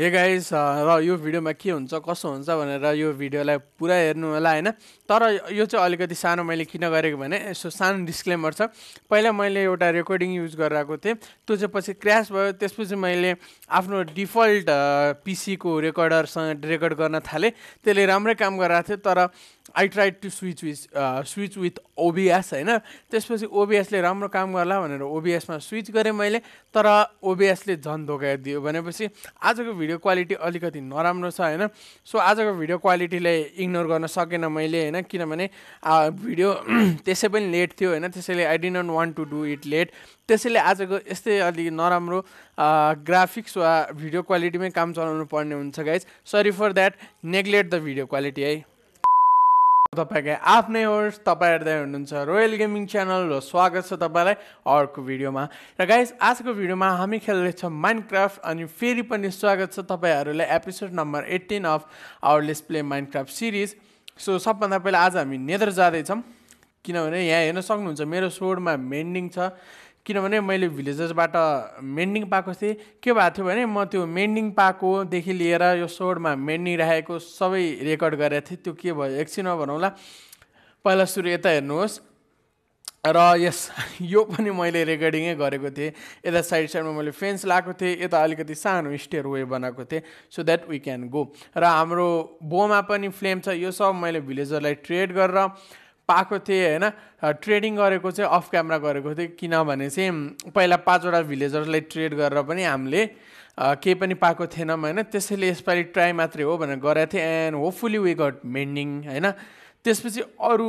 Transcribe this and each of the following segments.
hey guys uh, र यो भिडियोमा के हुन्छ कसो हुन्छ भनेर यो भिडियोलाई पुरा हेर्नु होला होइन तर यो चाहिँ अलिकति सानो मैले किन गरेको भने यसो सानो डिस्क्लेमर छ पहिला मैले एउटा रेकर्डिङ युज गरिरहेको थिएँ त्यो चाहिँ पछि क्रास भयो त्यसपछि मैले आफ्नो डिफल्ट पिसीको रेकर्डरसँग रेकर्ड गर्न थालेँ त्यसले राम्रै काम गराएको थियो तर I try to switch with switch with OBS होइन त्यसपछि ओबिएसले राम्रो काम गर्ला भनेर ओबिएसमा स्विच गरेँ मैले तर ओबिएसले झन् धोका दियो भनेपछि आजको भिडियो क्वालिटी अलिकति नराम्रो छ होइन सो आजको भिडियो क्वालिटीलाई इग्नोर गर्न सकेन मैले होइन किनभने भिडियो त्यसै पनि लेट थियो होइन त्यसैले I didn't want to do it late त्यसैले आजको यस्तै अलिक नराम्रो ग्राफिक्स वा भिडियो क्वालिटीमै काम चलाउनु पर्ने हुन्छ guys sorry for that neglect the video quality है तपाईँकै आफ्नै होस् तपाईँ हेर्दै हुनुहुन्छ रोयल गेमिङ च्यानल र स्वागत छ तपाईँलाई अर्को भिडियोमा र गाइस आजको भिडियोमा हामी खेल्दैछौँ माइनक्राफ्ट अनि फेरि पनि स्वागत छ तपाईँहरूलाई episode number eighteen of our let's play craft series so सबभन्दा पहिला आज हामी नेदर जाँदैछौँ किनभने यहाँ हेर्न सक्नुहुन्छ मेरो सोडमा मेन्डिङ छ किनभने मैले भिलेजेसबाट मेन्डिङ पाएको थिएँ के भएको थियो भने म त्यो मेन्डिङ पाएकोदेखि लिएर यो सोडमा मेन्डिङ राखेको सबै रेकर्ड गरेको थिएँ त्यो के भयो एकछिनमा भनौँला पहिला सुरु यता हेर्नुहोस् र यस यो पनि मैले रेकर्डिङै गरेको थिएँ यता साइड साइडमा मैले फेन्स लगाएको थिएँ यता अलिकति सानो स्टेयर वे बनाएको थिएँ so that we can go र हाम्रो बोमा पनि फ्लेम छ यो सब मैले भिलेजरलाई ट्रेड गरेर पाएको थिएँ होइन ट्रेडिङ गरेको चाहिँ अफ क्यामरा गरेको थिएँ किनभने चाहिँ पहिला पाँचवटा भिलेजरलाई ट्रेड गरेर पनि हामीले केही पनि पाएको थिएनौँ होइन त्यसैले यसपालि ट्राई मात्रै हो भनेर गरेको थिएँ and hopefully we got mending होइन त्यसपछि अरू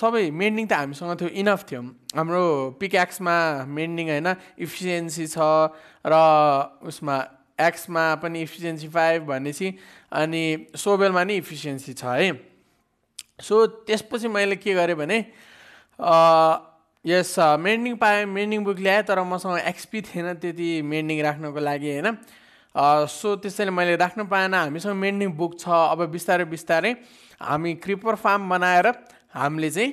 सबै मेन्डिङ त हामीसँग थियो इनफ थियो हाम्रो पिक्याक्समा मेन्डिङ होइन इफिसियन्सी छ र उसमा एक्समा पनि इफिसियन्सी फाइभ भनेपछि अनि सोबेलमा नि इफिसियन्सी छ है सो त्यसपछि मैले के गरेँ भने यस मेन्डिङ पाएँ मेन्डिङ बुक ल्याएँ तर मसँग एक्सपी थिएन त्यति मेन्डिङ राख्नको लागि होइन सो त्यसैले मैले राख्न पाएन हामीसँग मेन्डिङ बुक छ अब बिस्तारै बिस्तारै हामी क्रिपर फार्म बनाएर हामीले चाहिँ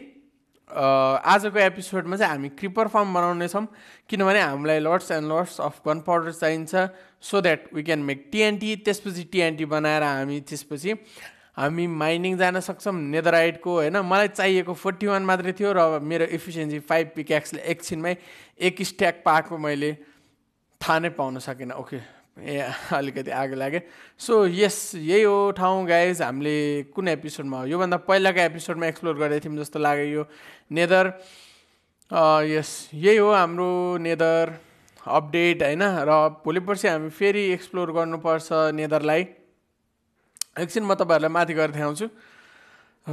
आजको एपिसोडमा चाहिँ हामी क्रिपर फार्म बनाउनेछौँ किनभने हामीलाई lots and lots of gunpowder चाहिन्छ so that we can make TNT त्यसपछि टिएनटी बनाएर हामी त्यसपछि हामी माइनिङ जान सक्छौँ नेदराइटको होइन मलाई चाहिएको फोर्टी वान मात्रै थियो र मेरो इफिसियन्सी फाइभ पिक एक्सले एकछिनमै एक स्ट्याक पाएको मैले थाहा नै पाउन सकिनँ ओके ए अलिकति आगो लाग्यो सो यस यही हो ठाउँ गाइज हामीले कुन एपिसोडमा योभन्दा पहिलाको एपिसोडमा एक्सप्लोर गर्दै थियौँ जस्तो लाग्यो यो नेदर यस यही हो हाम्रो नेदर अपडेट होइन र भोलि पर्सि हामी फेरि एक्सप्लोर गर्नुपर्छ नेदरलाई एकछिन म तपाईँहरूलाई माथि गएर आउँछु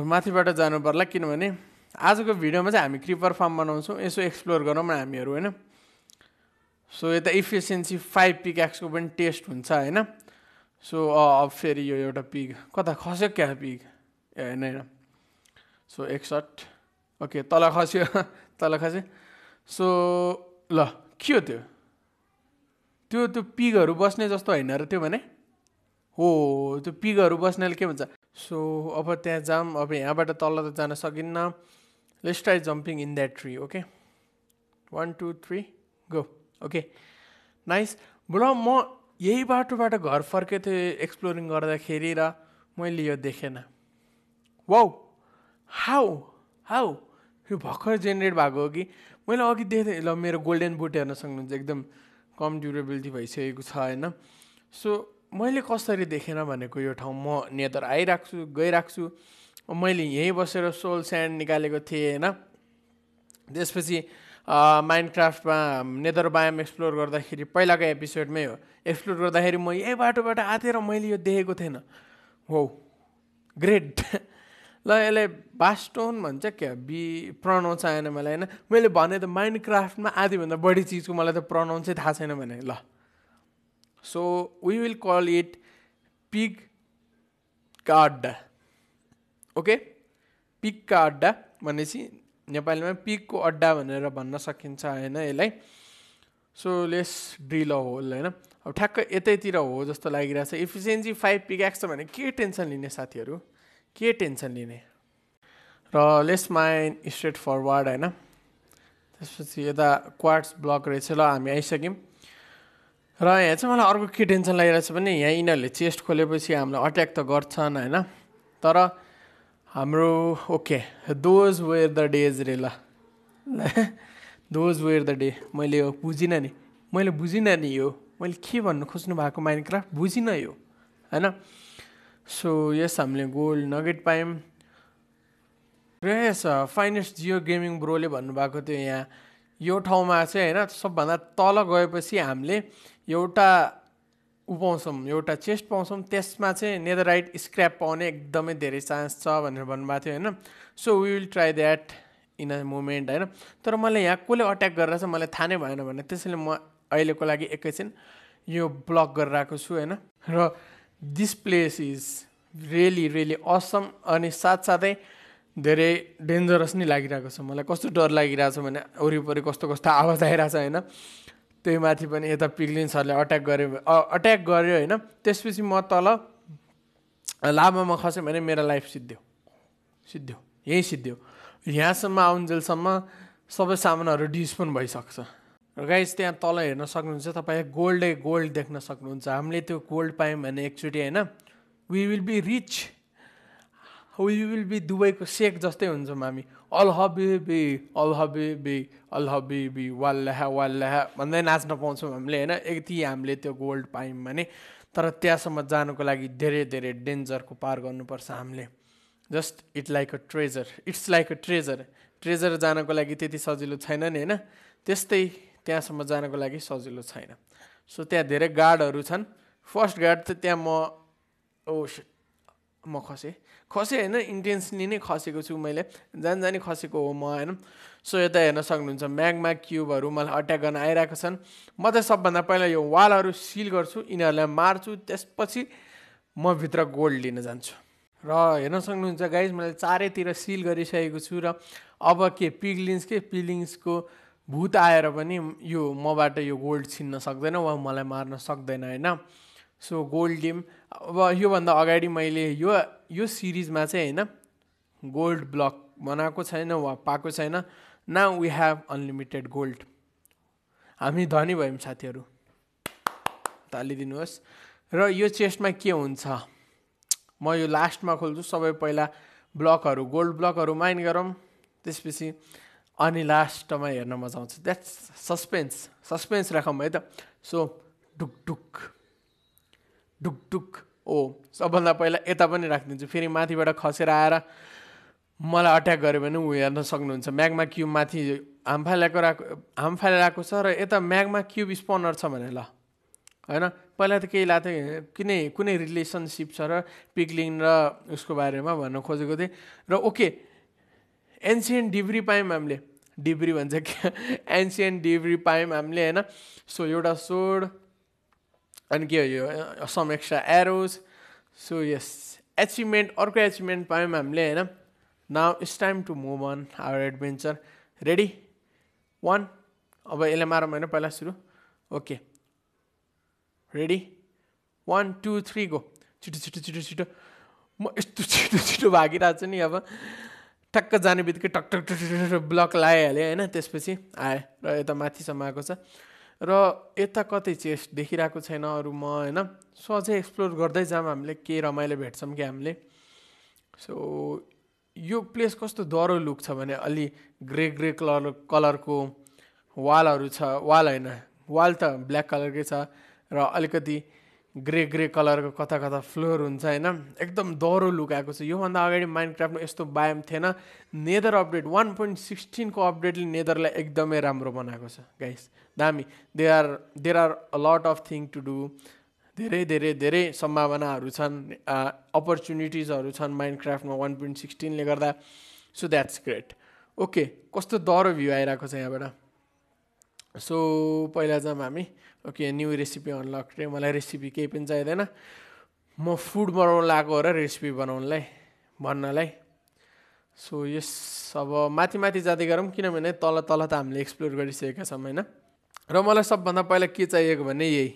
माथिबाट जानु पर्ला किनभने आजको भिडियोमा चाहिँ हामी क्रिपर फार्म बनाउँछौँ यसो एक्सप्लोर गरौँ न हामीहरू होइन सो यता इफिसियन्सी फाइभ पिक एक्सको पनि टेस्ट हुन्छ होइन सो अब फेरि यो एउटा पिग कता खस्यो क्या पिग ए होइन होइन सो एकसट ओके तल खस्यो तल खस्यो सो ल के हो त्यो त्यो त्यो पिगहरू बस्ने जस्तो होइन र त्यो भने हो त्यो पिगहरू बस्नेले के भन्छ सो अब त्यहाँ जाम अब यहाँबाट तल त जान सकिन्न let's try jumping in that tree okay one two three go okay nice ब्ल म यही बाटोबाट घर फर्केको थिएँ एक्सप्लोरिङ गर्दाखेरि र मैले यो देखेन वाउ हाउ हाउ यो भर्खर जेनेरेट भएको हो कि मैले अघि देखेँ ल मेरो गोल्डन बुट हेर्न सक्नुहुन्छ एकदम कम ड्युरेबिलिटी भइसकेको छ होइन सो मैले कसरी देखेन भनेको यो ठाउँ म नेतर आइरहेको छु गइरहेको छु मैले यहीँ बसेर सोल स्यान्ड निकालेको थिएँ होइन त्यसपछि माइन्ड क्राफ्टमा नेदर बायम एक्सप्लोर गर्दाखेरि पहिलाको एपिसोडमै हो एक्सप्लोर गर्दाखेरि म यही बाटोबाट आतेर मैले यो देखेको थिएन हो ग्रेट ल यसलाई बास्टोन भन्छ क्या बि प्रनाउन्स आएन मलाई होइन मैले भने त माइन्ड क्राफ्टमा आधीभन्दा बढी चिजको मलाई त प्रनाउन्सै थाहा छैन भने ल so we will call it pig card okay पिकका अड्डा भनेपछि नेपालीमा पिकको अड्डा भनेर भन्न सकिन्छ होइन यसलाई so let's drill a hole होइन अब ठ्याक्क यतैतिर हो जस्तो लागिरहेछ इफिसियन्सी फाइभ पिक्याक्स छ भने के टेन्सन लिने साथीहरू के टेन्सन लिने र लेस माइन स्ट्रेट फरवर्ड होइन त्यसपछि यता क्वार्ट्स ब्लक रहेछ ल हामी आइसक्यौँ र यहाँ चाहिँ मलाई अर्को के टेन्सन लागिरहेको छ भने यहाँ यिनीहरूले चेस्ट खोलेपछि हामीलाई अट्याक त गर्छन् होइन तर हाम्रो okay those were the days रे ल दोज वेयर द डे मैले यो बुझिनँ नि मैले बुझिनँ नि यो मैले के भन्नु खोज्नु भएको माइनक्राफ्ट बुझिनँ यो होइन सो यस हामीले गोल्ड नगेट पायौँ र यस फाइनेस्ट जियो गेमिङ ब्रोले भन्नुभएको थियो यहाँ यो ठाउँमा चाहिँ होइन सबभन्दा तल गएपछि हामीले एउटा ऊ पाउँछौँ एउटा चेस्ट पाउँछौँ त्यसमा चाहिँ नेदराइट स्क्र्याप पाउने एकदमै धेरै चान्स छ भनेर भन्नुभएको थियो होइन so we will try that in a moment होइन तर मैले यहाँ कसले अट्याक गरेर चाहिँ मलाई थाहा नै भएन भने त्यसैले म अहिलेको लागि एकैछिन यो ब्लक गरिरहेको छु होइन र this place is really really awesome अनि साथसाथै धेरै डेन्जरस नै लागिरहेको छ मलाई कस्तो डर लागिरहेछ भने वरिपरि कस्तो कस्तो आवाज आइरहेछ होइन त्यही माथि पनि यता पिग्लिन्सहरूले अट्याक गऱ्यो अट्याक गर्यो होइन त्यसपछि म तल लाभामा खसेँ भने मेरो लाइफ सिद्धियो सिद्धियो यहीँ सिद्धियो यहाँसम्म आउन्जेलसम्म सबै सामानहरू डिस्पोन भइसक्छ र गाइस त्यहाँ तल हेर्न सक्नुहुन्छ तपाईँ गोल्डै गोल्ड देख्न सक्नुहुन्छ हामीले त्यो गोल्ड पायौँ भने एकचोटि होइन we will be rich we will be दुबईको सेक जस्तै हुन्छौँ हामी बे अल्हबेबे अल्हबेबी वाल्लाह वाल्लाह भन्दै नाच्न पाउँछौँ हामीले होइन यति हामीले त्यो गोल्ड पायौँ भने तर त्यहाँसम्म जानुको लागि धेरै धेरै डेन्जरको पार गर्नुपर्छ हामीले just it like a treasure it's like a treasure treasure जानको लागि त्यति सजिलो छैन नि होइन त्यस्तै त्यहाँसम्म जानको लागि सजिलो छैन सो त्यहाँ धेरै गार्डहरू छन् फर्स्ट गार्ड त त्यहाँ म ओ म खसेँ खसेँ होइन इन्टेन्सली नै खसेको छु मैले जान जानी खसेको हो म होइन सो यता हेर्न सक्नुहुन्छ म्यागमा क्युबहरू मलाई अट्याक गर्न आइरहेको छन् म त सबभन्दा पहिला यो वालहरू सिल गर्छु यिनीहरूलाई मार्छु त्यसपछि म भित्र गोल्ड लिन जान्छु र हेर्न सक्नुहुन्छ गाइज मैले चारैतिर सिल गरिसकेको छु र अब के पिगलिन्स के पिलिङ्सको भूत आएर पनि यो मबाट यो गोल्ड छिन्न सक्दैन वा मलाई मार्न सक्दैन होइन सो गोल्ड गेम अब योभन्दा अगाडि मैले यो यो सिरिजमा चाहिँ होइन गोल्ड ब्लक बनाएको छैन वा पाएको छैन न वी हेभ अनलिमिटेड गोल्ड हामी धनी भयौँ साथीहरू ताली दिनुहोस् र यो चेस्टमा के हुन्छ म यो लास्टमा खोल्छु सबै पहिला ब्लकहरू गोल्ड ब्लकहरू माइन गरौँ त्यसपछि अनि लास्टमा हेर्न मजा आउँछ द्याट्स सस्पेन्स सस्पेन्स राखौँ है त सो ढुकढुक ढुकढुक ओ सबभन्दा पहिला यता पनि राखिदिन्छु फेरि माथिबाट खसेर आएर मलाई अट्याक गऱ्यो भने ऊ हेर्न सक्नुहुन्छ म्यागमा क्युब माथि हाम फालेको राख हाम फालिरहेको छ र यता म्यागमा क्युब स्पनर छ भने ल होइन पहिला त केही लाग्थ्यो कुनै कुनै रिलेसनसिप छ र पिक्लिङ र उसको बारेमा भन्न खोजेको थिएँ र ओके एन्सियन्ट डिब्री पायौँ हामीले डिब्री भन्छ क्या एन्सियन्ट डिब्री पायौँ हामीले होइन सो एउटा सोड अनि के हो यो some extra arrows so yes achievement अर्को एचिभमेन्ट पायौँ हामीले होइन now it's time to move on our adventure ready one अब यसले मारौँ होइन पहिला सुरु okay ready one two three go छिटो छिटो छिटो छिटो म यस्तो छिटो छिटो भागिरहेको छु नि अब ठ्याक्क जाने बित्तिकै टक टक टक ब्लक लगाइहालेँ होइन त्यसपछि आएँ र यता माथिसम्म आएको छ र यता कतै चेस्ट देखिरहेको छैन अरू म होइन सो अझै एक्सप्लोर गर्दै जाऊँ हामीले के रमाइलो भेट्छौँ कि हामीले सो यो प्लेस कस्तो डह्रो लुक छ भने अलि ग्रे ग्रे कलर कलरको वालहरू छ वाल होइन वाल त ब्ल्याक कलरकै छ र अलिकति ग्रे ग्रे कलरको कता कता फ्लोर हुन्छ होइन एकदम दह्रो लुकाएको छ योभन्दा अगाडि माइन्डक्राफ्टमा यस्तो बायम थिएन नेदर अपडेट वान पोइन्ट सिक्सटिनको अपडेटले नेदरलाई एकदमै राम्रो बनाएको छ गाइस दामी they are there are a lot of thing to do धेरै धेरै धेरै सम्भावनाहरू छन् अपर्च्युनिटिजहरू छन् माइन्डक्राफ्टमा वान पोइन्ट सिक्सटिनले गर्दा सो द्याट्स ग्रेट ओके कस्तो दह्रो भ्यू आइरहेको छ यहाँबाट सो पहिला जाऊँ हामी ओके न्यू रेसिपी अनलक रे मलाई रेसिपी केही पनि चाहिँदैन म फुड बनाउनु लगाएको हो र रेसिपी बनाउनुलाई भन्नलाई सो यस अब माथि माथि जाँदै गरौँ किनभने तल तल त हामीले एक्सप्लोर गरिसकेका छौँ होइन र मलाई सबभन्दा पहिला के चाहिएको भने यही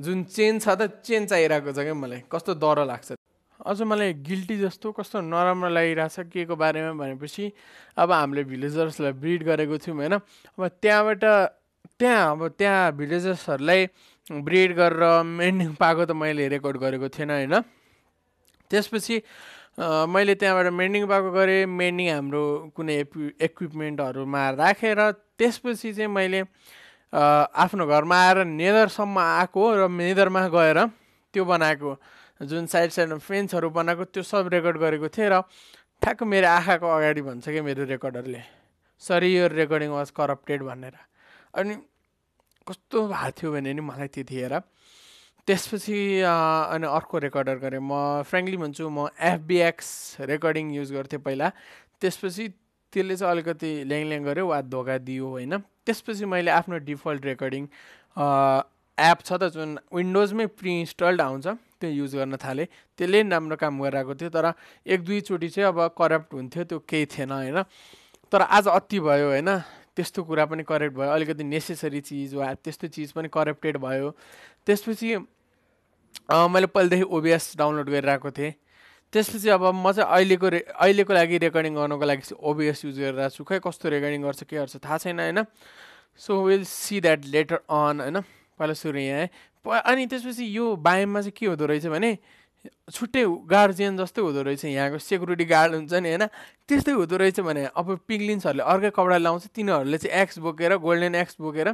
जुन चेन छ त चेन चाहिरहेको छ क्या मलाई कस्तो डर लाग्छ अझ मलाई गिल्टी जस्तो कस्तो नराम्रो लागिरहेछ के को बारेमा भनेपछि अब हामीले भिलेजर्सलाई ब्रिड गरेको थियौँ होइन अब त्यहाँबाट त्यहाँ अब त्यहाँ भिलेजेसहरूलाई ब्रिड गरेर मेन्डिङ पाएको त मैले रेकर्ड गरेको थिएन होइन त्यसपछि मैले त्यहाँबाट मेन्डिङ पाएको गरेँ मेन्डिङ हाम्रो कुनै एक्वि इक्विपमेन्टहरूमा राखेर त्यसपछि चाहिँ मैले आफ्नो घरमा आएर नेदरसम्म आएको र नेदरमा गएर त्यो बनाएको जुन साइड साइडमा फेन्सहरू बनाएको त्यो सब रेकर्ड गरेको थिएँ र ठ्याक्क मेरो आँखाको अगाडि भन्छ क्या मेरो रेकर्डरले सरी यो रेकर्डिङ वाज करप्टेड भनेर अनि कस्तो भएको थियो भने नि मलाई त्यतिखेर त्यसपछि अनि अर्को रेकर्डर गरेँ म फ्रेङ्कली भन्छु म एफबिएक्स रेकर्डिङ युज गर्थेँ पहिला त्यसपछि त्यसले चाहिँ अलिकति ल्याङल्याङ गऱ्यो वा धोका दियो होइन त्यसपछि मैले आफ्नो डिफल्ट रेकर्डिङ एप छ त जुन विन्डोजमै प्रिइन्स्टल्ड आउँछ त्यो युज गर्न थालेँ त्यसले राम्रो काम गरिरहेको थियो तर एक दुईचोटि चाहिँ अब करप्ट हुन्थ्यो त्यो केही थिएन होइन तर आज अति भयो होइन त्यस्तो कुरा पनि करेक्ट भयो अलिकति नेसेसरी चिज वा त्यस्तो चिज पनि करेप्टेड भयो त्यसपछि मैले पहिलेदेखि ओबिएस डाउनलोड गरेर आएको थिएँ त्यसपछि अब म चाहिँ अहिलेको रे अहिलेको लागि रेकर्डिङ गर्नुको लागि चाहिँ ओबिएस युज गरेर छु खै कस्तो रेकर्डिङ गर्छ के गर्छ थाहा छैन होइन so will see that later on होइन पहिला सुरु यहाँ अनि त्यसपछि यो बायोममा चाहिँ के हुँदो रहेछ भने छुट्टै गार्जियन जस्तै हुँदो रहेछ यहाँको सेक्युरिटी गार्ड हुन्छ नि होइन त्यस्तै हुँदो रहेछ भने अब पिग्लिन्सहरूले अर्कै कपडा लाउँछ तिनीहरूले चाहिँ एक्स बोकेर गोल्डन एक्स बोकेर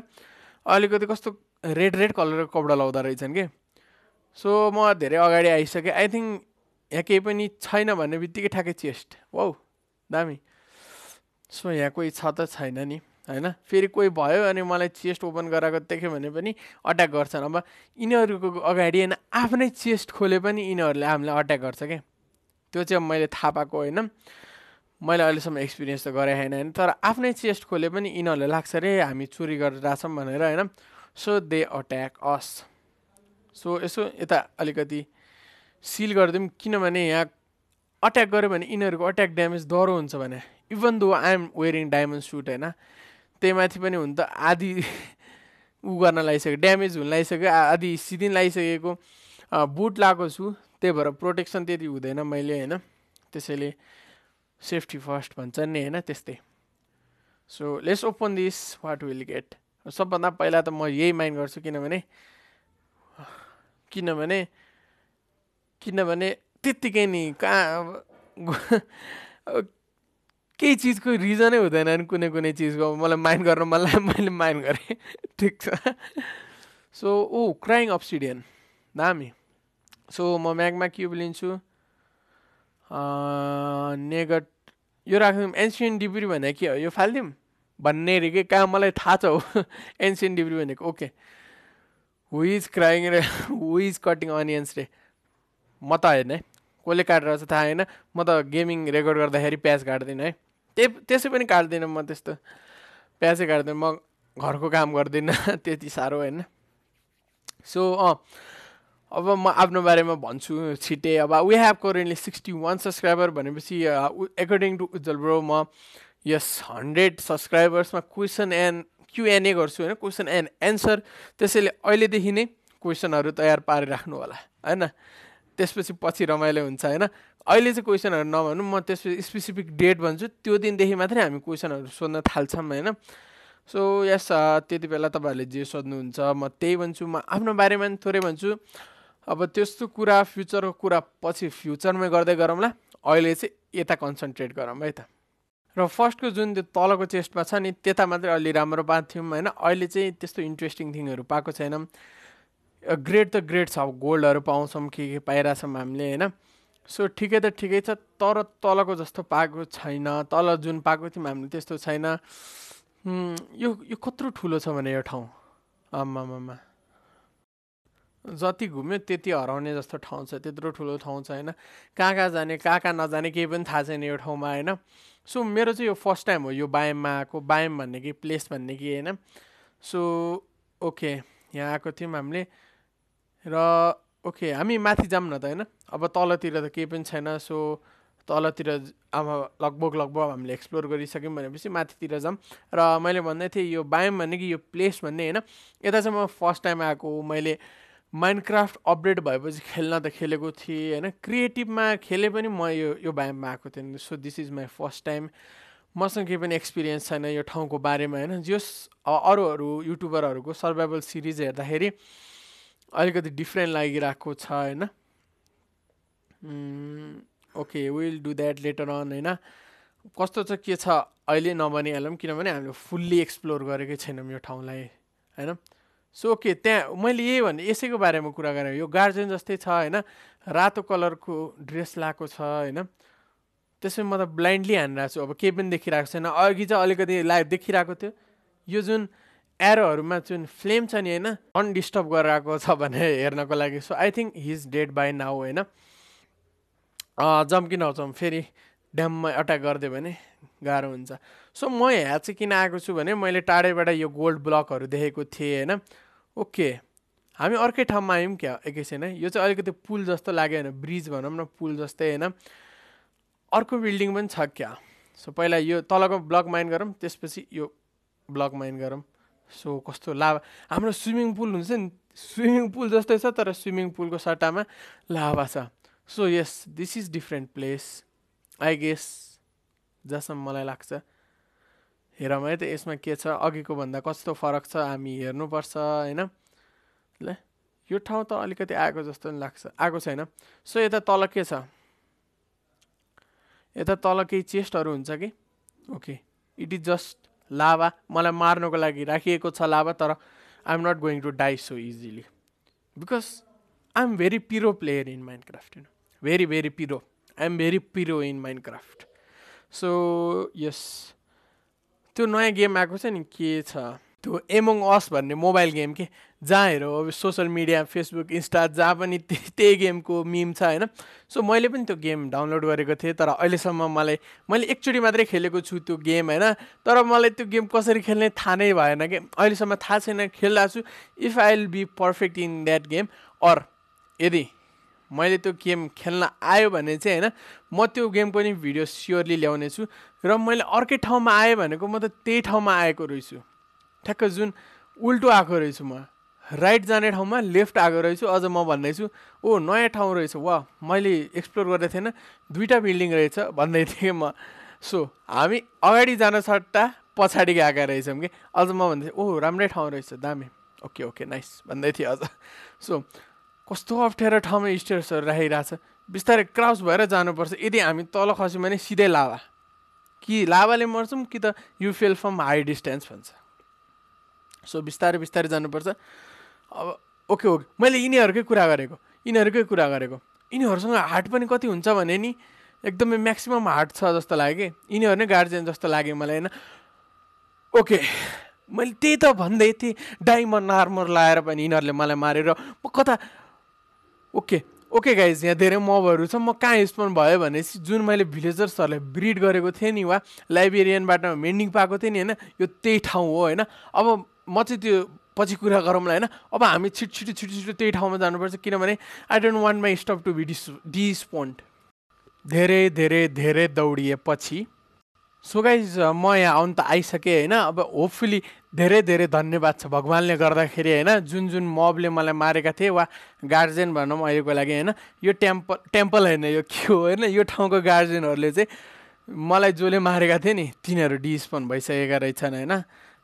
अलिकति कस्तो रेड रेड कलरको कपडा लाउँदो रहेछन् कि सो म धेरै अगाडि आइसकेँ आई थिङ्क यहाँ केही पनि छैन भन्ने बित्तिकै ठ्याक्कै चेस्ट वाउ दामी सो यहाँ कोही छ त छैन नि होइन फेरि कोही भयो अनि मलाई चेस्ट ओपन गराएको देख्यो भने पनि अट्याक गर्छन् अब यिनीहरूको अगाडि होइन आफ्नै चेस्ट खोले पनि यिनीहरूले हामीलाई अट्याक गर्छ क्या त्यो चाहिँ मैले थाहा पाएको होइन मैले अहिलेसम्म एक्सपिरियन्स त गरेँ होइन होइन तर आफ्नै चेस्ट खोले पनि यिनीहरूलाई लाग्छ अरे हामी चोरी गरिरहेछौँ भनेर होइन so they attack us so यसो यता अलिकति सिल गरिदिउँ किनभने यहाँ अट्याक गऱ्यो भने यिनीहरूको अट्याक ड्यामेज डह्रो हुन्छ भने even though am wearing diamond suit होइन त्यही माथि पनि हुन त आधी ऊ गर्न लागिसक्यो ड्यामेज हुन लागिसक्यो आधी सिदिन लागिसकेको बुट लगाएको छु त्यही भएर प्रोटेक्सन त्यति हुँदैन मैले होइन त्यसैले सेफ्टी फर्स्ट भन्छन् नि होइन त्यस्तै so let's open this what will get सबभन्दा पहिला त म यही माइन्ड गर्छु किनभने किनभने किनभने त्यत्तिकै नि कहाँ केही चिजको रिजनै हुँदैन नि कुनै कुनै चिजको मलाई माइन्ड गर्न मन लाग्यो मैले माइन्ड गरेँ ठिक छ सो ओ क्राइङ अप्सिडियन दामी सो म म्यागमा क्युब लिन्छु नेगट यो राखिदिउँ एन्सियन डिब्री भनेको के हो यो फालिदिउँ भन्ने अरे कि कहाँ मलाई थाहा छ हो एन्सियन डिब्री भनेको ओके हु इज क्राइङ रे हु इज कटिङ अनियन्स रे म त होइन है कसले काटेर चाहिँ थाहा होइन म त गेमिङ रेकर्ड गर्दाखेरि प्याज काट्दिनँ है त्यही त्यसै पनि काट्दिनँ म त्यस्तो प्याजै काट्दिनँ म घरको काम गर्दिनँ त्यति साह्रो होइन सो अँ अब म आफ्नो बारेमा भन्छु छिटे अब we have currently sixty one subscriber भनेपछि एकर्डिङ टु उज्जवल ब्रो म यस हन्ड्रेड सब्सक्राइबर्समा क्वेसन एन्ड क्युएनए गर्छु होइन क्वेसन एन्ड एन्सर त्यसैले अहिलेदेखि नै क्वेसनहरू तयार पारिराख्नु होला होइन त्यसपछि पछि रमाइलो हुन्छ होइन अहिले चाहिँ क्वेसनहरू नभनौँ म त्यसपछि स्पेसिफिक डेट भन्छु त्यो दिनदेखि मात्रै हामी क्वेसनहरू सोध्न थाल्छौँ होइन सो यस त्यति बेला तपाईँहरूले जे सोध्नुहुन्छ म त्यही भन्छु म आफ्नो बारेमा पनि थोरै भन्छु अब त्यस्तो कुरा फ्युचरको कुरा पछि फ्युचरमै गर्दै गरौँला अहिले चाहिँ यता कन्सन्ट्रेट गरौँ है त र फर्स्टको जुन त्यो तलको चेस्टमा छ नि त्यता मात्रै अलि राम्रो पाएको थियौँ होइन अहिले चाहिँ त्यस्तो इन्ट्रेस्टिङ थिङहरू पाएको छैनौँ ग्रेट त ग्रेट छ अब गोल्डहरू पाउँछौँ के के पाइरहेछौँ हामीले होइन सो ठिकै त ठिकै छ तर तलको जस्तो पाएको छैन तल जुन पाएको थियौँ हामीले त्यस्तो छैन यो यो कत्रो ठुलो छ भने यो ठाउँ आमामामा जति घुम्यो त्यति हराउने जस्तो ठाउँ छ त्यत्रो ठुलो ठाउँ छ होइन कहाँ कहाँ जाने कहाँ कहाँ नजाने केही पनि थाहा छैन यो ठाउँमा होइन सो मेरो चाहिँ यो फर्स्ट टाइम हो यो बायममा आएको बायम भन्ने कि प्लेस भन्ने कि होइन सो ओके यहाँ आएको थियौँ हामीले र ओके हामी माथि जाऊँ न त होइन अब तलतिर त केही पनि छैन सो तलतिर अब लगभग लगभग हामीले एक्सप्लोर गरिसक्यौँ भनेपछि माथितिर जाऊँ र मैले भन्दै थिएँ यो बायोम भन्ने कि यो प्लेस भन्ने होइन यता चाहिँ म फर्स्ट टाइम आएको मैले माइनक्राफ्ट अपडेट भएपछि खेल्न त खेलेको थिएँ होइन क्रिएटिभमा खेले पनि म यो यो बायोममा आएको थिएँ so this is my first time मसँग केही पनि एक्सपिरियन्स छैन यो ठाउँको बारेमा होइन जस अरूहरू युट्युबरहरूको सर्भाइभल सिरिज हेर्दाखेरि अलिकति डिफ्रेन्ट लागिरहेको छ होइन okay will do that later on होइन कस्तो छ के छ अहिले नभनिहालौँ किनभने हामीले फुल्ली एक्सप्लोर गरेकै छैनौँ यो ठाउँलाई होइन सो ओके त्यहाँ मैले यही भने यसैको बारेमा कुरा गरेँ यो गार्जेन जस्तै छ होइन रातो कलरको ड्रेस लगाएको छ होइन त्यसमा म त ब्लाइन्डली हानिरहेको छु अब केही पनि देखिरहेको छैन अघि चाहिँ अलिकति लाइभ देखिरहेको थियो यो जुन एरोहरूमा जुन फ्लेम छ नि होइन अनडिस्टर्ब गरेर आएको छ भने हेर्नको लागि so I think he's dead by now होइन जम्किन आउँछौँ फेरि ड्याममा एट्याक गरिदियो भने गाह्रो हुन्छ सो म यहाँ चाहिँ किन आएको छु भने मैले टाढैबाट यो गोल्ड ब्लकहरू देखेको थिएँ होइन ओके हामी अर्कै ठाउँमा आयौँ क्या एकैछिन है यो चाहिँ अलिकति पुल जस्तो लाग्यो होइन ब्रिज भनौँ न पुल जस्तै होइन अर्को बिल्डिङ पनि छ क्या सो पहिला यो तलको ब्लक माइन गरौँ त्यसपछि यो ब्लक माइन गरौँ सो कस्तो लाभा हाम्रो स्विमिङ पुल हुन्छ नि स्विमिङ पुल जस्तै छ तर स्विमिङ पुलको सट्टामा लाभा छ so yes this is different place I guess जहाँसम्म मलाई लाग्छ हेरौँ है त यसमा के छ अघिको भन्दा कस्तो फरक छ हामी हेर्नुपर्छ होइन ल यो ठाउँ त अलिकति आएको जस्तो पनि लाग्छ आएको छैन सो यता तल के छ यता तल केही चेस्टहरू हुन्छ कि okay it is just lava मलाई मार्नको लागि राखिएको छ लाभा तर I'm not going to die so easily because I am very पिरो प्लेयर इन माइन्ड क्राफ्ट युन भेरी भेरी पिरो आइ एम भेरी पिरो in Minecraft so yes त्यो नयाँ गेम आएको छ नि के छ त्यो एमङ अस भन्ने मोबाइल गेम के जहाँ हेर अब सोसियल मिडिया फेसबुक इन्स्टा जहाँ पनि त्यही गेमको मिम छ होइन सो मैले पनि त्यो गेम डाउनलोड गरेको थिएँ तर अहिलेसम्म मलाई मैले एकचोटि मात्रै खेलेको छु त्यो गेम होइन तर मलाई त्यो गेम कसरी खेल्ने थाहा नै भएन कि अहिलेसम्म थाहा छैन खेल्दा छु if I will be perfect in that game or यदि मैले त्यो गेम खेल्न आयो भने चाहिँ होइन म त्यो गेम पनि भिडियो स्योरली ल्याउने छु र मैले अर्कै ठाउँमा आएँ भनेको म त त्यही ठाउँमा आएको रहेछु ठ्याक्क जुन उल्टो आएको रहेछु म राइट जाने ठाउँमा लेफ्ट आएको रहेछु अझ म भन्दैछु ओ नयाँ ठाउँ रहेछ वा मैले एक्सप्लोर गरेको थिएन दुईवटा बिल्डिङ रहेछ भन्दै थिएँ म सो हामी अगाडि जान सट्टा पछाडि गएका रहेछौँ कि अझ म भन्दै थिएँ ओ राम्रै ठाउँ रहेछ दामी ओके ओके नाइस भन्दै थिएँ अझ सो कस्तो अप्ठ्यारो ठाउँमा स्टेयर्सहरू राखिरहेछ बिस्तारै क्रस भएर जानुपर्छ यदि हामी तल खस्यौँ भने सिधै लाभा कि लाभाले मर्छौँ कि त you fell from high distance भन्छ सो बिस्तारै बिस्तारै जानुपर्छ अब ओके ओके मैले यिनीहरूकै कुरा गरेको यिनीहरूकै कुरा गरेको यिनीहरूसँग हार्ट पनि कति हुन्छ भने नि एकदमै म्याक्सिमम् हार्ट छ जस्तो लाग्यो कि यिनीहरू नै गार्जियन जस्तो लाग्यो मलाई होइन ओके मैले त्यही त भन्दै थिएँ डाइमन्ड आर्मर लाएर पनि यिनीहरूले मलाई मारेर म कता ओके ओके गाइज यहाँ धेरै मबहरू छ म कहाँ स्पन भयो भनेपछि जुन मैले भिलेजर्सहरूलाई ब्रिड गरेको थिएँ नि वा लाइब्रेरियनबाट मेन्डिङ पाएको थिएँ नि होइन यो त्यही ठाउँ हो होइन अब म चाहिँ त्यो पछि कुरा गरौँला होइन अब हामी छिट छिटो छिटो छिटो त्यही ठाउँमा जानुपर्छ किनभने I don't want my stuff to be dis despawned धेरै धेरै धेरै दौडिएपछि सो गाइज म यहाँ आउनु त आइसकेँ होइन अब होपफुली धेरै धेरै धन्यवाद छ भगवान्ले गर्दाखेरि होइन जुन जुन मबले मलाई मारेका थिए वा गार्जेन भनौँ अहिलेको लागि होइन यो टेम्पल टेम्पल होइन यो के हो होइन यो ठाउँको गार्जेनहरूले चाहिँ मलाई जसले मारेका थिए नि तिनीहरू डिस्पन भइसकेका रहेछन् होइन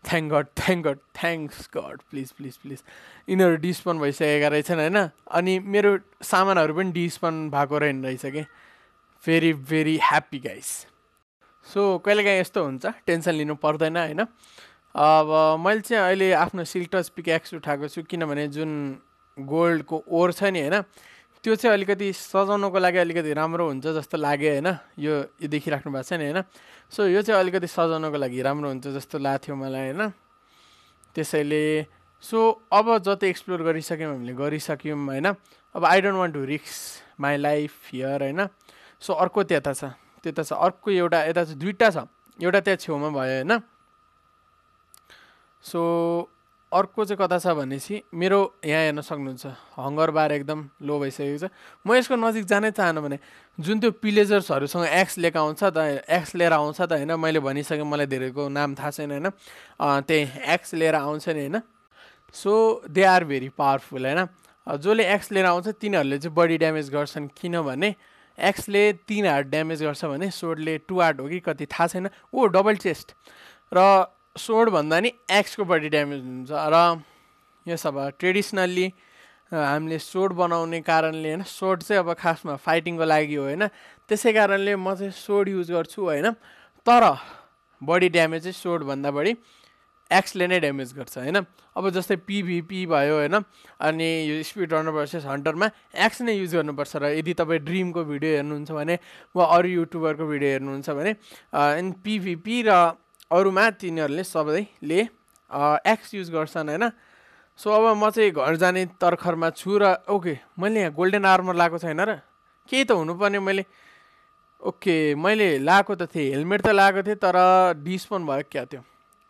thank god thank god thanks god please please please यिनीहरू डिस्पन भइसकेका रहेछन् होइन अनि मेरो सामानहरू पनि डिस्पन भएको रहेन रहेछ कि very very happy guys so कहिलेकाहीँ यस्तो हुन्छ टेन्सन लिनु पर्दैन होइन अब मैले चाहिँ अहिले आफ्नो सिल्टस पिक्याक्स उठाएको छु किनभने जुन गोल्डको ओर छ नि होइन त्यो चाहिँ अलिकति सजाउनुको लागि अलिकति राम्रो हुन्छ जस्तो लाग्यो होइन यो यो देखिराख्नु भएको छ नि होइन सो यो चाहिँ अलिकति सजाउनको लागि राम्रो हुन्छ जस्तो लाग्थ्यो मलाई होइन त्यसैले सो अब जति एक्सप्लोर गरिसक्यौँ हामीले गरिसक्यौँ होइन अब आई डोन्ट वान्ट टु रिक्स माई लाइफ हियर होइन सो अर्को त्यता छ त्यता छ अर्को एउटा यता दुइटा छ एउटा त्यहाँ छेउमा भयो होइन सो अर्को चाहिँ कता छ भनेपछि मेरो यहाँ हेर्न सक्नुहुन्छ हङ्गर बार एकदम लो भइसकेको छ म यसको नजिक जानै चाहन भने जुन त्यो पिलेजर्सहरूसँग एक्स लिएर आउँछ त एक्स लिएर आउँछ त होइन मैले भनिसकेँ मलाई धेरैको नाम थाहा छैन होइन त्यही एक्स लिएर आउँछ नि होइन so they are very powerful होइन जसले एक्स लिएर आउँछ तिनीहरूले चाहिँ बडी ड्यामेज गर्छन् किनभने एक्सले तिन हार्ट ड्यामेज गर्छ भने सोडले टु हार्ट हो कि कति थाहा छैन ओ डबल चेस्ट र भन्दा नि एक्सको बढी ड्यामेज हुन्छ र यस अब ट्रेडिसनल्ली हामीले सोड बनाउने कारणले होइन सोड चाहिँ अब खासमा फाइटिङको लागि हो होइन त्यसै कारणले म चाहिँ सोड युज गर्छु होइन तर बडी ड्यामेज चाहिँ सोडभन्दा बढी एक्सले नै ड्यामेज गर्छ होइन अब जस्तै पिभिपी भयो होइन अनि यो स्पिड रनर भर्सेस हन्टरमा एक्स नै युज गर्नुपर्छ र यदि तपाईँ ड्रिमको भिडियो हेर्नुहुन्छ भने वा अरू युट्युबरको भिडियो हेर्नुहुन्छ भने एन्ड पिभिपी र अरूमा तिनीहरूले सबैले एक्स युज गर्छन् होइन सो अब म चाहिँ घर जाने तर्खरमा छु र ओके मैले यहाँ गोल्डन आर्मर लगाएको छैन र केही त हुनुपर्ने मैले ओके मैले लगाएको त थिएँ हेलमेट त लगाएको थिएँ तर पनि भयो क्या त्यो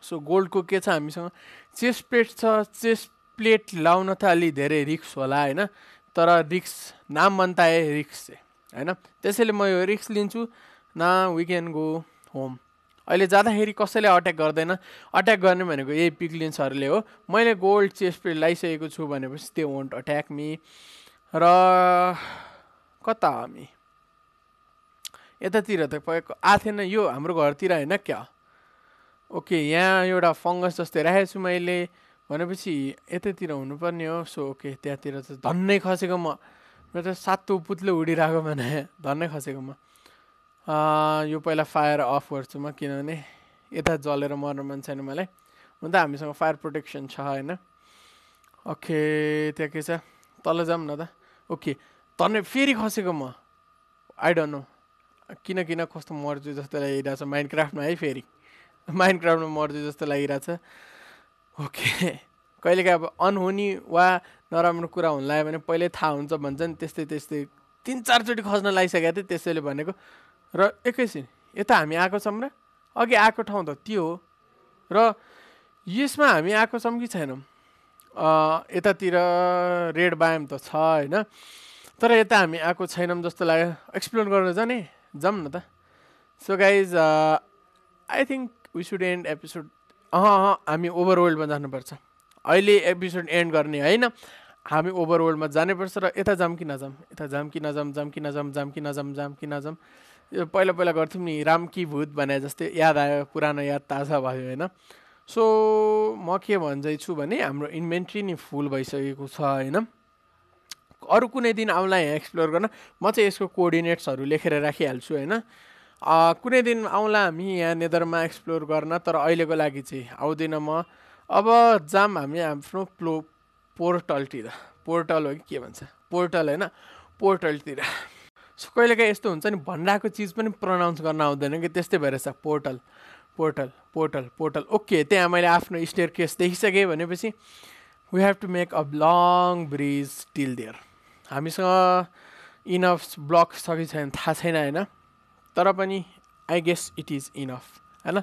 सो गोल्डको के छ हामीसँग चेस्ट प्लेट छ चेस्ट प्लेट लाउन त अलि धेरै रिक्स होला होइन तर रिक्स नाम मन्ताए रिक्स चाहिँ होइन त्यसैले म यो रिक्स लिन्छु न वी क्यान गो होम अहिले जाँदाखेरि कसैले अट्याक गर्दैन अट्याक गर्ने भनेको यही पिग्लिन्सहरूले हो मैले गोल्ड चेस्ट लगाइसकेको छु भनेपछि त्यो वन्ट अट्याक मी र कता हामी यतातिर त आएको थिएन यो हाम्रो घरतिर होइन क्या ओके यहाँ एउटा फङ्गस जस्तै राखेको छु मैले भनेपछि यतैतिर हुनुपर्ने हो सो ओके त्यहाँतिर त धन्नै खसेको म मेरो त सातो पुत्लो उडिरहेको भने धन्नै खसेको म यो पहिला फायर अफ गर्छु म किनभने यता जलेर मर्नु मन छैन मलाई हुन त हामीसँग फायर प्रोटेक्सन छ होइन ओके त्यहाँ के छ तल जाऊँ न त ओके तन्ने फेरि खसेको म आई डोन्ट नो किन किन कस्तो मर्छु जस्तो लागिरहेको छ माइन्ड क्राफ्टमा है फेरि माइन्ड क्राफ्टमा मर्छु जस्तो लागिरहेछ ओके कहिलेकाहीँ अब अनहुनी वा नराम्रो कुरा हुन लाग्यो भने पहिल्यै थाहा हुन्छ भन्छ नि त्यस्तै त्यस्तै तिन चारचोटि खस्न लागिसकेको थिएँ त्यसैले भनेको र एकैछिन यता हामी आएको छौँ र अघि आएको ठाउँ त त्यो हो र यसमा हामी आएको छौँ कि छैनौँ यतातिर रेड बायम त छ होइन तर यता हामी आएको छैनौँ जस्तो लाग्यो एक्सप्लोर गर्न जाने जाऊँ न त so guys I think we should end episode uh uh हामी ओभरवर्ल्डमा जानुपर्छ अहिले एपिसोड एन्ड गर्ने होइन हामी ओभरवर्ल्डमा जानुपर्छ र यता जाम कि नजाम यता जाम कि नजाम जाम कि नजाम जाम कि नजाम जाम कि नजाम यो पहिला पहिला गर्थ्यौँ नि रामकी भूत भने जस्तै याद आयो पुरानो याद ताजा भयो होइन सो म के भन्दैछु भने हाम्रो इन्भेन्ट्री नि फुल भइसकेको छ होइन अरू कुनै दिन आउँला यहाँ एक्सप्लोर गर्न म चाहिँ यसको कोअर्डिनेट्सहरू लेखेर राखिहाल्छु होइन कुनै दिन आउँला हामी यहाँ नेदरमा एक्सप्लोर गर्न तर अहिलेको लागि चाहिँ आउँदिनँ म अब जाम हामी आफ्नो प्लो पोर्टलतिर पोर्टल हो कि के भन्छ पोर्टल होइन पोर्टलतिर कहिले काहीँ यस्तो हुन्छ नि भनिरहेको चिज पनि प्रनाउन्स गर्न आउँदैन कि त्यस्तै भएर छ portal portal portal portal okay त्यहाँ मैले आफ्नो स्टेयर केस देखिसकेँ भनेपछि we have to make a long bridge till there हामीसँग इनफ ब्लक छ कि छैन थाहा छैन होइन तर पनि I guess it is enough होइन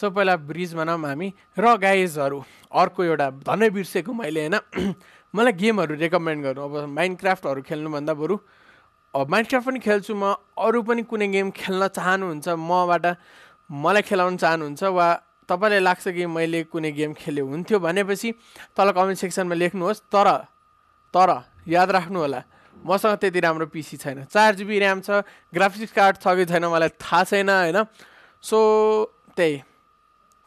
सो पहिला ब्रिज बनाऊँ हामी र गाइजहरू अर्को एउटा धनै बिर्सेको मैले होइन मलाई गेमहरू रेकमेन्ड गर्नु अब माइन्ड क्राफ्टहरू खेल्नुभन्दा बरु माइन्डक्राफ्ट पनि खेल्छु म अरू पनि कुनै गेम खेल्न चाहनुहुन्छ मबाट मलाई खेलाउन चाहनुहुन्छ वा तपाईँलाई लाग्छ कि मैले कुनै गेम खेल्यो हुन्थ्यो भनेपछि तल कमेन्ट सेक्सनमा लेख्नुहोस् तर तर याद राख्नु होला मसँग त्यति राम्रो पिसी छैन चार जिबी ऱ्याम छ ग्राफिक्स कार्ड छ कि छैन मलाई थाहा छैन होइन सो त्यही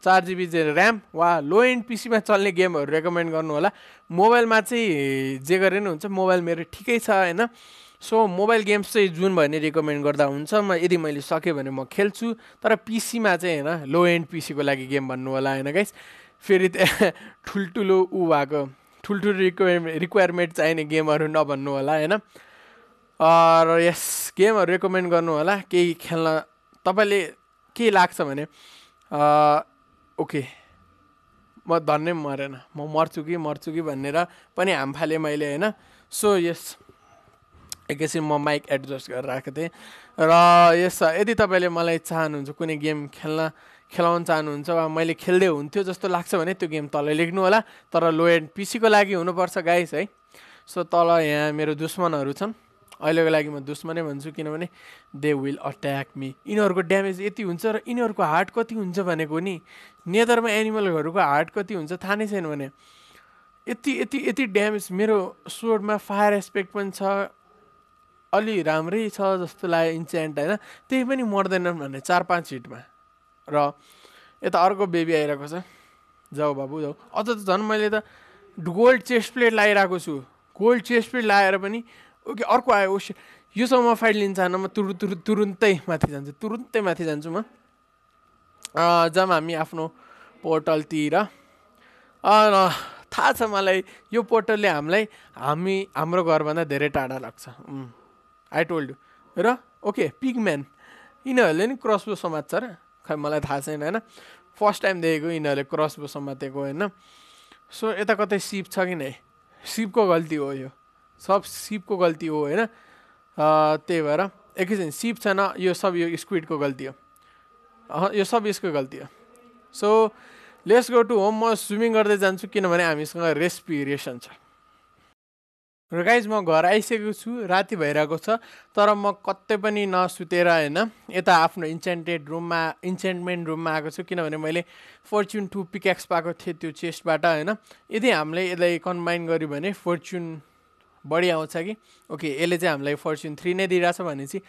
चार जिबी जे ऱ्याम वा लो एन्ड पिसीमा चल्ने गेमहरू रेकमेन्ड गर्नु होला मोबाइलमा चाहिँ जे गरे पनि हुन्छ मोबाइल मेरो ठिकै छ होइन सो मोबाइल गेम्स चाहिँ जुन भयो भने रिकमेन्ड गर्दा हुन्छ म यदि मैले सकेँ भने म खेल्छु तर पिसीमा चाहिँ होइन लो एन्ड पिसीको लागि गेम भन्नु होला होइन गाइस फेरि त्यहाँ ठुल्ठुलो ऊ भएको ठुल्ठुलो रिक्वायरमेन्ट रिक्वायरमेन्ट चाहिने गेमहरू नभन्नु होला होइन र यस गेमहरू रेकमेन्ड गर्नु होला केही खेल्न तपाईँले के लाग्छ भने ओके म धन्नै मरेन म मर्छु कि मर्छु कि भनेर पनि हाम फालेँ मैले होइन सो यस एकैछिन म माइक एडजस्ट गरेर राखेको थिएँ र यस यदि तपाईँले मलाई चाहनुहुन्छ कुनै गेम खेल्न खेलाउन चाहनुहुन्छ वा मैले खेल्दै हुन्थ्यो जस्तो लाग्छ भने त्यो गेम तल लेख्नु होला तर लो एन्ड पिसीको लागि हुनुपर्छ गाइस है सो तल यहाँ मेरो दुश्मनहरू छन् अहिलेको लागि म दुश्मनै भन्छु किनभने दे विल अट्याक मी यिनीहरूको ड्यामेज यति हुन्छ र यिनीहरूको हार्ट कति हुन्छ भनेको नि नेदरमा एनिमलहरूको हार्ट कति हुन्छ थाहा नै छैन भने यति यति यति ड्यामेज मेरो स्वरमा फायर एस्पेक्ट पनि छ अलि राम्रै छ जस्तो लाग्यो इन्सेन्ट होइन त्यही पनि मर्दैनन् भने चार पाँच हिटमा र यता अर्को बेबी आइरहेको छ जाऊ बाबु जाऊ अझ त झन् मैले त गोल्ड चेस्ट प्लेट लगाइरहेको छु गोल्ड चेस्ट प्लेट लगाएर पनि ओके अर्को आयो उस योसँग म फाइट लिन चाहन्न म तुरु तुरु तुरुन्तै माथि जान्छु तुरुन्तै माथि जान्छु म जाम हामी आफ्नो पोर्टलतिर थाहा छ मलाई यो पोर्टलले हामीलाई हामी हाम्रो घरभन्दा धेरै टाढा लाग्छ आई टोल्ड यु र ओके पिगम्यान यिनीहरूले नि क्रसबो समात्छ र खै मलाई थाहा छैन होइन फर्स्ट टाइम देखेको यिनीहरूले क्रसबो समातेको होइन सो यता कतै सिप छ कि नै सिपको गल्ती हो यो सब सिपको गल्ती हो होइन त्यही भएर एकैछिन सिप छैन यो सब यो स्क्विडको गल्ती हो यो सब यसको गल्ती हो so let's go to home म स्विमिङ गर्दै जान्छु किनभने हामीसँग रेस्पिरेसन छ र गाइज म घर आइसकेको छु राति भइरहेको छ तर म कतै पनि नसुतेर होइन यता आफ्नो इन्चेन्टेड रुममा इन्चेन्टमेन्ट रुममा आएको छु किनभने मैले फर्च्युन टू पिक्याक्स पाएको थिएँ त्यो चेस्टबाट होइन यदि हामीले यसलाई कन्बाइन गर्यो भने फर्च्युन बढी आउँछ कि ओके यसले चाहिँ हामीलाई फर्च्युन थ्री नै दिइरहेछ भने चाहिँ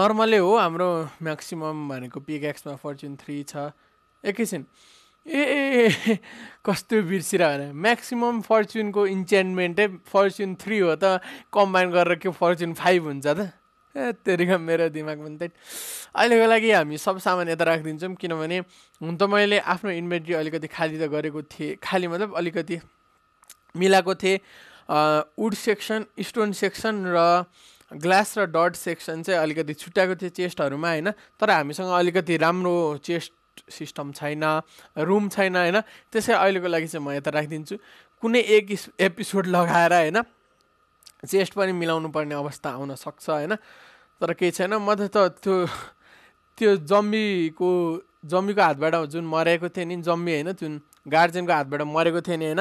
नर्मलै हो हाम्रो म्याक्सिमम् भनेको पिक्याक्समा फर्च्युन थ्री छ एकैछिन ए कस्तो बिर्सिएर भने म्याक्सिमम् फर्च्युनको इन्चेन्टमेन्टै फर्च्युन थ्री हो त कम्बाइन गरेर के फर्च्युन फाइभ हुन्छ त ए तेरिका मेरो दिमागमा त्यही अहिलेको लागि हामी सब सामान यता राखिदिन्छौँ किनभने हुन त मैले आफ्नो इन्भेन्ट्री अलिकति खाली त गरेको थिएँ खाली मतलब अलिकति मिलाएको थिएँ वुड सेक्सन स्टोन सेक्सन र ग्लास र डट सेक्सन चाहिँ अलिकति छुट्याएको थिएँ चेस्टहरूमा होइन तर हामीसँग अलिकति राम्रो चेस्ट सिस्टम छैन रुम छैन होइन त्यसै अहिलेको लागि चाहिँ म यता राखिदिन्छु कुनै एक एपिसोड लगाएर होइन चेस्ट पनि मिलाउनु पर्ने अवस्था आउन सक्छ होइन तर केही छैन म त त्यो त्यो जम्बीको जम्बीको हातबाट जुन मरेको थिएँ नि जम्बी होइन जुन गार्जेनको हातबाट मरेको थिएँ नि होइन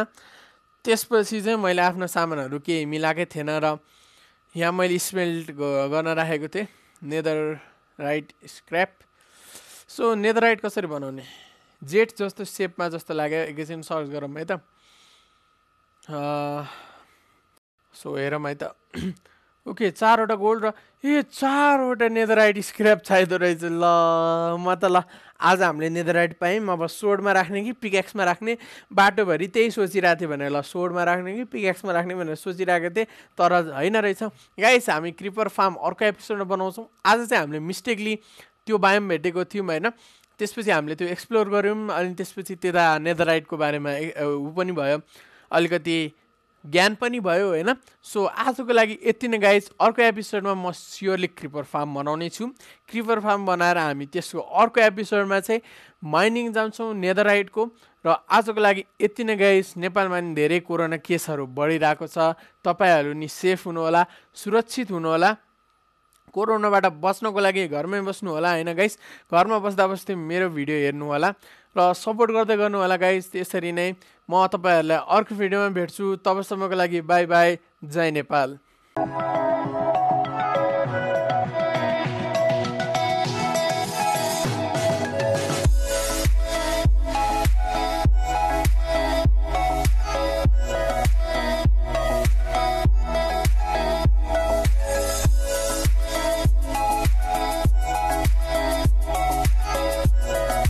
त्यसपछि चाहिँ मैले आफ्नो सामानहरू केही मिलाएकै थिएन र यहाँ मैले स्मेल्ट गर्न राखेको थिएँ netherite scrap so netherite कसरी बनाउने जेट जस्तो सेपमा जस्तो लाग्यो एकैछिन सर्च गरौँ है त सो हेरौँ है त ओके चारवटा गोल्ड र ए चारवटा नेदराइट स्क्रप छाइदो रहेछ ल म त ल आज हामीले नेदराइट पायौँ अब सोडमा राख्ने कि पिक्याक्समा राख्ने बाटोभरि त्यही सोचिरहेको थिएँ भनेर ल सोडमा राख्ने कि पिक्याक्समा राख्ने भनेर सोचिरहेको थिएँ तर होइन रहेछ गाइस हामी क्रिपर फार्म अर्को एपिसोडमा बनाउँछौँ आज चाहिँ हामीले मिस्टेकली त्यो बायोम भेटेको थियौँ होइन त्यसपछि हामीले त्यो एक्सप्लोर गऱ्यौँ अनि त्यसपछि त्यता नेदरराइटको बारेमा ऊ पनि भयो अलिकति ज्ञान पनि भयो होइन सो आजको लागि यति नै गाइज अर्को एपिसोडमा म स्योरली क्रिपर फार्म बनाउने छु क्रिपर फार्म बनाएर हामी त्यसको अर्को एपिसोडमा चाहिँ माइनिङ जान्छौँ नेदरराइटको र आजको लागि यति नै गाइस नेपालमा नि धेरै कोरोना केसहरू बढिरहेको छ तपाईँहरू नि सेफ हुनुहोला सुरक्षित हुनुहोला कोरोनाबाट बस्नको लागि घरमै बस्नु होला होइन गाइस घरमा बस्दा बस्दै मेरो भिडियो हेर्नु होला र सपोर्ट गर्दै गर्नु होला गाइस त्यसरी नै म तपाईँहरूलाई अर्को भिडियोमा भेट्छु तबसम्मको लागि बाई बाई जय नेपाल